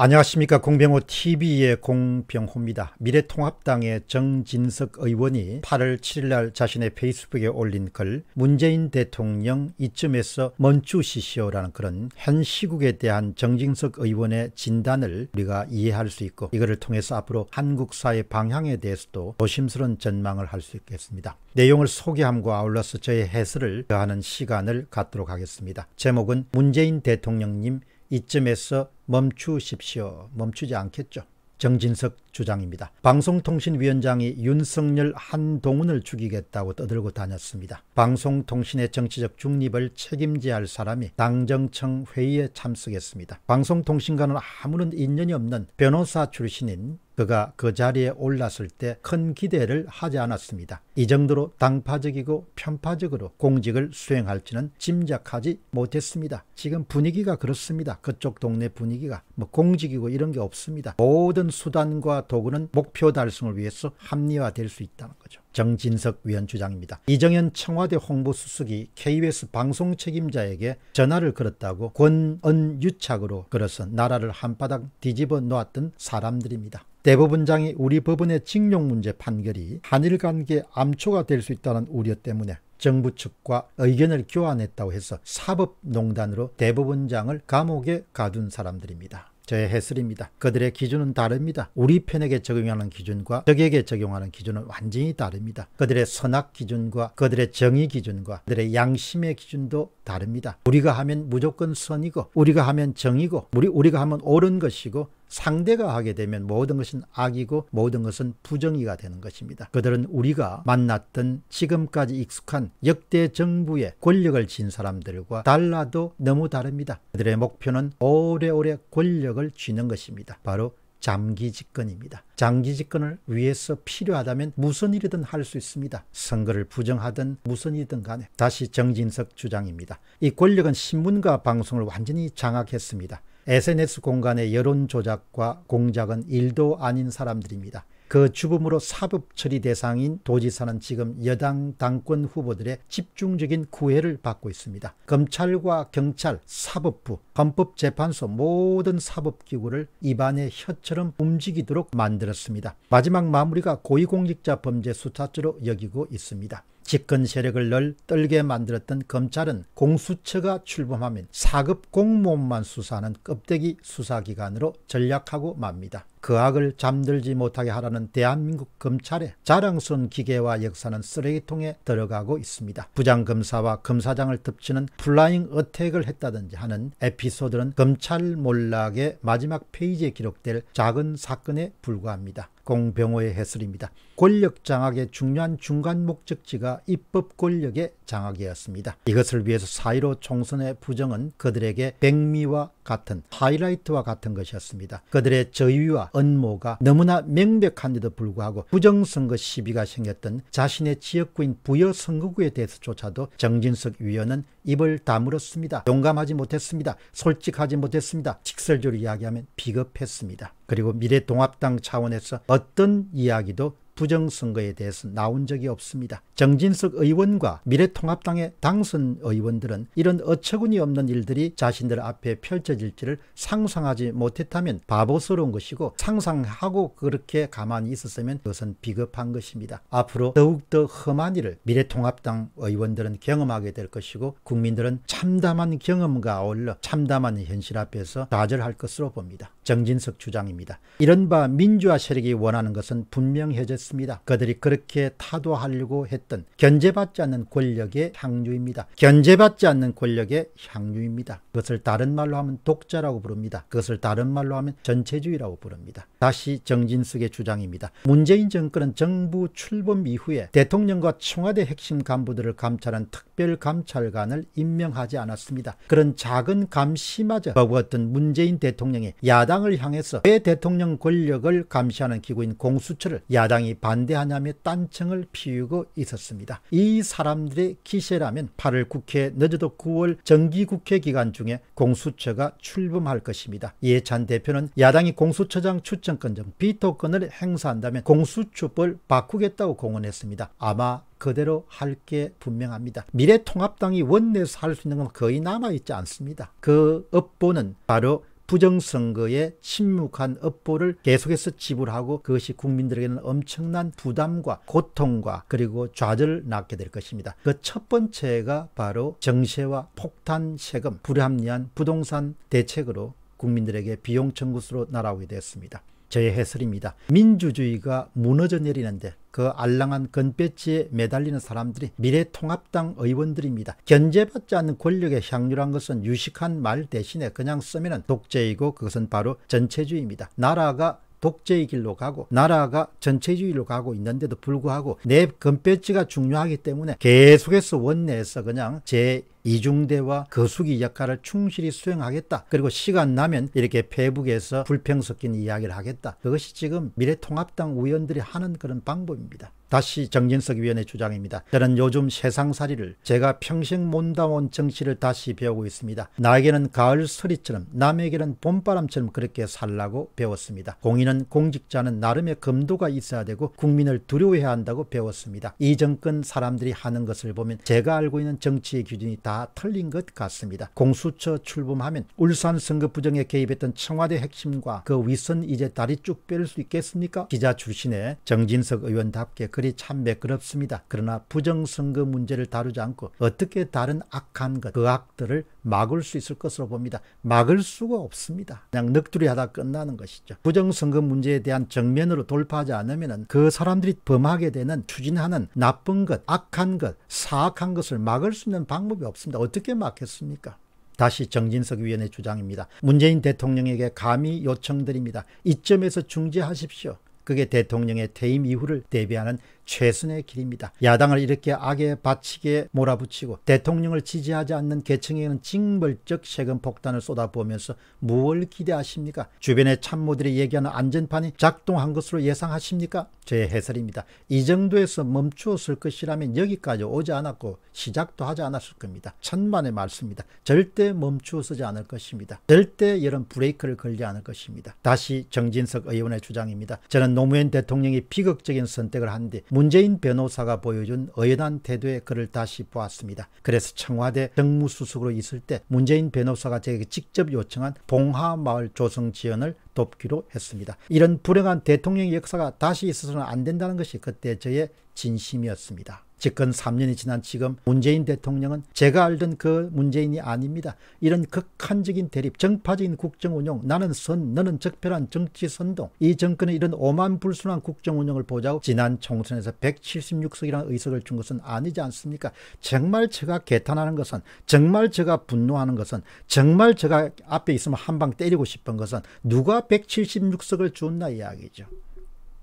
안녕하십니까 공병호 TV의 공병호입니다. 미래통합당의 정진석 의원이 8월 7일날 자신의 페이스북에 올린 글 문재인 대통령 이쯤에서 멈추시시오라는 그런 현 시국에 대한 정진석 의원의 진단을 우리가 이해할 수 있고 이거를 통해서 앞으로 한국 사회 방향에 대해서도 조심스러운 전망을 할 수 있겠습니다. 내용을 소개함과 아울러서 저의 해설을 하는 시간을 갖도록 하겠습니다. 제목은 문재인 대통령님 이쯤에서 멈추십시오. 멈추지 않겠죠. 정진석 주장입니다. 방송통신위원장이 윤석열 한동훈을 죽이겠다고 떠들고 다녔습니다. 방송통신의 정치적 중립을 책임져야 할 사람이 당정청 회의에 참석했습니다. 방송통신과는 아무런 인연이 없는 변호사 출신인 그가 그 자리에 올랐을 때 큰 기대를 하지 않았습니다. 이 정도로 당파적이고 편파적으로 공직을 수행할지는 짐작하지 못했습니다. 지금 분위기가 그렇습니다. 그쪽 동네 분위기가 뭐 공직이고 이런 게 없습니다. 모든 수단과 도구는 목표 달성을 위해서 합리화될 수 있다는 거죠. 정진석 위원 주장입니다. 이정현 청와대 홍보수석이 KBS 방송 책임자에게 전화를 걸었다고 권은유착으로걸어서 나라를 한바닥 뒤집어 놓았던 사람들입니다. 대법원장이 우리 법원의 징용 문제 판결이 한일 관계 암초가 될 수 있다는 우려 때문에 정부 측과 의견을 교환했다고 해서 사법농단으로 대법원장을 감옥에 가둔 사람들입니다. 저의 해설입니다. 그들의 기준은 다릅니다. 우리 편에게 적용하는 기준과 적에게 적용하는 기준은 완전히 다릅니다. 그들의 선악 기준과 그들의 정의 기준과 그들의 양심의 기준도 다릅니다. 우리가 하면 무조건 선이고 우리가 하면 정이고 우리, 우리가 하면 옳은 것이고 상대가 하게 되면 모든 것은 악이고 모든 것은 부정의가 되는 것입니다. 그들은 우리가 만났던 지금까지 익숙한 역대 정부의 권력을 쥔 사람들과 달라도 너무 다릅니다. 그들의 목표는 오래오래 권력을 쥐는 것입니다. 바로 장기 집권입니다. 장기 집권을 위해서 필요하다면 무슨 일이든 할 수 있습니다. 선거를 부정하든 무슨 일이든 간에. 다시 정진석 주장입니다. 이 권력은 신문과 방송을 완전히 장악했습니다. SNS 공간의 여론 조작과 공작은 일도 아닌 사람들입니다. 그 죽음으로 사법 처리 대상인 도지사는 지금 여당 당권 후보들의 집중적인 구애를 받고 있습니다. 검찰과 경찰, 사법부, 헌법재판소 모든 사법기구를 입안의 혀처럼 움직이도록 만들었습니다. 마지막 마무리가 고위공직자 범죄 수사처로 여기고 있습니다. 집권 세력을 널 떨게 만들었던 검찰은 공수처가 출범하면 사급 공무원만 수사하는 껍데기 수사기관으로 전략하고 맙니다. 그 악을 잠들지 못하게 하라는 대한민국 검찰의 자랑스러운 기계와 역사는 쓰레기통에 들어가고 있습니다. 부장검사와 검사장을 덮치는 플라잉 어택을 했다든지 하는 에피 에피소드는 검찰 몰락의 마지막 페이지에 기록될 작은 사건에 불과합니다. 공병호의 해설입니다. 권력 장악의 중요한 중간 목적지가 입법 권력의 장악이었습니다. 이것을 위해서 사이로 총선의 부정은 그들에게 백미와 같은 하이라이트와 같은 것이었습니다. 그들의 저위와 언모가 너무나 명백한데도 불구하고 부정선거 시비가 생겼던 자신의 지역구인 부여 선거구에 대해서조차도 정진석 위원은 입을 다물었습니다. 용감하지 못했습니다. 솔직하지 못했습니다. 직설적으로 이야기하면 비겁했습니다. 그리고 미래동합당 차원에서 어떤 이야기도 부정선거에 대해서 나온 적이 없습니다. 정진석 의원과 미래통합당의 당선 의원들은 이런 어처구니 없는 일들이 자신들 앞에 펼쳐질지를 상상하지 못했다면 바보스러운 것이고 상상하고 그렇게 가만히 있었으면 그것은 비겁한 것입니다. 앞으로 더욱더 험한 일을 미래통합당 의원들은 경험하게 될 것이고 국민들은 참담한 경험과 어울러 참담한 현실 앞에서 좌절할 것으로 봅니다. 정진석 주장입니다. 이른바 민주화 세력이 원하는 것은 분명해졌습니다. 있습니다. 그들이 그렇게 타도하려고 했던 견제받지 않는 권력의 향유입니다. 견제받지 않는 권력의 향유입니다. 그것을 다른 말로 하면 독자라고 부릅니다. 그것을 다른 말로 하면 전체주의라고 부릅니다. 다시 정진숙의 주장입니다. 문재인 정권은 정부 출범 이후에 대통령과 청와대 핵심 간부들을 감찰한 특별감찰관을 임명하지 않았습니다. 그런 작은 감시마저 버거웠던 문재인 대통령이 야당을 향해서 왜 대통령 권력을 감시하는 기구인 공수처를 야당이 반대하냐며 딴청을 피우고 있었습니다. 이 사람들의 기세라면 8월 국회 늦어도 9월 정기국회 기간 중에 공수처가 출범할 것입니다. 예찬 대표는 야당이 공수처장 추천권 등 비토권을 행사한다면 공수처법을 바꾸겠다고 공언했습니다. 아마 그대로 할 게 분명합니다. 미래통합당이 원내에서 할 수 있는 건 거의 남아있지 않습니다. 그 업보는 바로 부정선거에 침묵한 업보를 계속해서 지불하고 그것이 국민들에게는 엄청난 부담과 고통과 그리고 좌절을 낳게 될 것입니다. 그 첫 번째가 바로 정세와 폭탄 세금, 불합리한 부동산 대책으로 국민들에게 비용 청구수로 날아오게 되었습니다. 저의 해설입니다. 민주주의가 무너져 내리는데 그 알랑한 건배지에 매달리는 사람들이 미래통합당 의원들입니다. 견제받지 않는 권력에 향유한 것은 유식한 말 대신에 그냥 쓰면 독재이고 그것은 바로 전체주의입니다. 나라가 독재의 길로 가고 나라가 전체주의로 가고 있는데도 불구하고 내 건배지가 중요하기 때문에 계속해서 원내에서 그냥 제 이중대와 거수기 역할을 충실히 수행하겠다. 그리고 시간 나면 이렇게 페북에서 불평 섞인 이야기를 하겠다. 그것이 지금 미래통합당 의원들이 하는 그런 방법입니다. 다시 정진석 위원의 주장입니다. 저는 요즘 세상살이를 제가 평생 몬다온 정치를 다시 배우고 있습니다. 나에게는 가을서리처럼 남에게는 봄바람처럼 그렇게 살라고 배웠습니다. 공인은 공직자는 나름의 검도가 있어야 되고 국민을 두려워해야 한다고 배웠습니다. 이 정권 사람들이 하는 것을 보면 제가 알고 있는 정치의 기준이 다 틀린 것 같습니다. 공수처 출범하면 울산 선거 부정에 개입했던 청와대 핵심과 그 위선 이제 다리 쭉 뺄 수 있겠습니까? 기자 출신의 정진석 의원답게 글이 참 매끄럽습니다. 그러나 부정선거 문제를 다루지 않고 어떻게 다른 악한 것, 그 악들을 막을 수 있을 것으로 봅니다. 막을 수가 없습니다. 그냥 넋두리 하다 끝나는 것이죠. 부정선거 문제에 대한 정면으로 돌파하지 않으면 그 사람들이 범하게 되는 추진하는 나쁜 것, 악한 것, 사악한 것을 막을 수 있는 방법이 없습니다. 어떻게 막겠습니까? 다시 정진석 위원의 주장입니다. 문재인 대통령에게 감히 요청드립니다. 이점에서 중재하십시오. 그게 대통령의 퇴임 이후를 대비하는 최선의 길입니다. 야당을 이렇게 악에 바치게 몰아붙이고 대통령을 지지하지 않는 계층에는 징벌적 세금 폭탄을 쏟아부으면서 무엇을 기대하십니까? 주변의 참모들이 얘기하는 안전판이 작동한 것으로 예상하십니까? 제 해설입니다. 이 정도에서 멈추었을 것이라면 여기까지 오지 않았고 시작도 하지 않았을 겁니다. 천만의 말씀입니다. 절대 멈추어서지 않을 것입니다. 절대 이런 브레이크를 걸지 않을 것입니다. 다시 정진석 의원의 주장입니다. 저는 노무현 대통령이 비극적인 선택을 한뒤 문재인 변호사가 보여준 어연한 태도에 그를 다시 보았습니다. 그래서 청와대 정무수석으로 있을 때 문재인 변호사가 제게 직접 요청한 봉하마을 조성 지원을 돕기로 했습니다. 이런 불행한 대통령 의 역사가 다시 있어서는 안 된다는 것이 그때 저의 진심이었습니다. 집권 3년이 지난 지금 문재인 대통령은 제가 알던 그 문재인이 아닙니다. 이런 극한적인 대립, 정파적인 국정운영, 나는 선, 너는 적별한 정치 선동, 이 정권의 이런 오만불순한 국정운영을 보자고 지난 총선에서 176석이라는 의석을 준 것은 아니지 않습니까? 정말 제가 개탄하는 것은, 정말 제가 분노하는 것은, 정말 제가 앞에 있으면 한 방 때리고 싶은 것은 누가 176석을 줬나 이야기죠.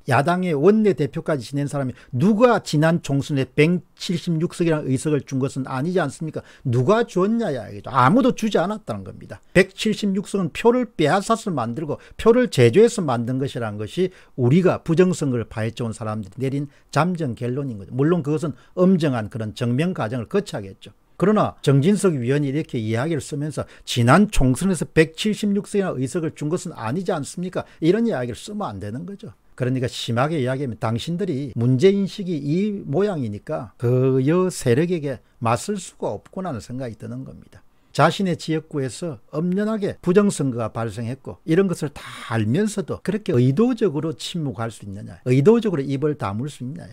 야당의 원내대표까지 지낸 사람이 누가 지난 총선에 176석이라는 의석을 준 것은 아니지 않습니까? 누가 줬냐 이야기죠. 아무도 주지 않았다는 겁니다. 176석은 표를 빼앗아서 만들고 표를 제조해서 만든 것이라는 것이 우리가 부정선거를 파헤쳐온 사람들이 내린 잠정 결론인 거죠. 물론 그것은 엄정한 그런 증명 과정을 거쳐야겠죠. 그러나 정진석 위원이 이렇게 이야기를 쓰면서 지난 총선에서 176석이나 의석을 준 것은 아니지 않습니까? 이런 이야기를 쓰면 안 되는 거죠. 그러니까 심하게 이야기하면 당신들이 문제인식이 이 모양이니까 그 여 세력에게 맞설 수가 없구나는 하 생각이 드는 겁니다. 자신의 지역구에서 엄연하게 부정선거가 발생했고 이런 것을 다 알면서도 그렇게 의도적으로 침묵할 수 있느냐 의도적으로 입을 다물 수 있느냐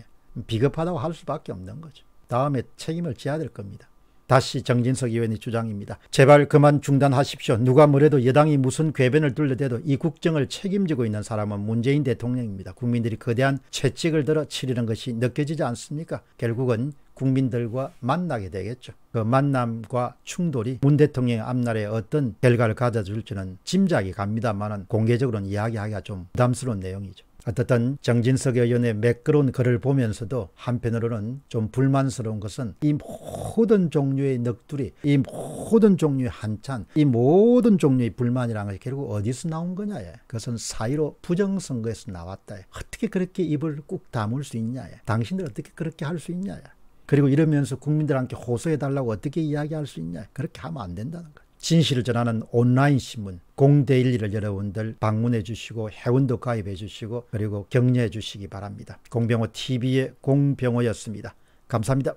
비겁하다고 할 수밖에 없는 거죠. 다음에 책임을 져야 될 겁니다. 다시 정진석 의원의 주장입니다. 제발 그만 중단하십시오. 누가 뭐래도 여당이 무슨 궤변을 둘러대도 이 국정을 책임지고 있는 사람은 문재인 대통령입니다. 국민들이 거대한 채찍을 들어 치르는 것이 느껴지지 않습니까? 결국은 국민들과 만나게 되겠죠. 그 만남과 충돌이 문 대통령의 앞날에 어떤 결과를 가져줄지는 짐작이 갑니다만은 공개적으로는 이야기하기가 좀 부담스러운 내용이죠. 어떻든 정진석 의원의 매끄러운 글을 보면서도 한편으로는 좀 불만스러운 것은 이 모든 종류의 넋두리, 이 모든 종류의 한찬, 이 모든 종류의 불만이란 것이 결국 어디서 나온 거냐. 그것은 사이로 부정선거에서 나왔다. 어떻게 그렇게 입을 꾹 다물 수 있냐. 당신들 어떻게 그렇게 할 수 있냐. 그리고 이러면서 국민들한테 호소해달라고 어떻게 이야기할 수 있냐. 그렇게 하면 안 된다는 거예요. 진실을 전하는 온라인 신문 공대일리를 여러분들 방문해 주시고 회원도 가입해 주시고 그리고 격려해 주시기 바랍니다. 공병호 TV의 공병호였습니다. 감사합니다.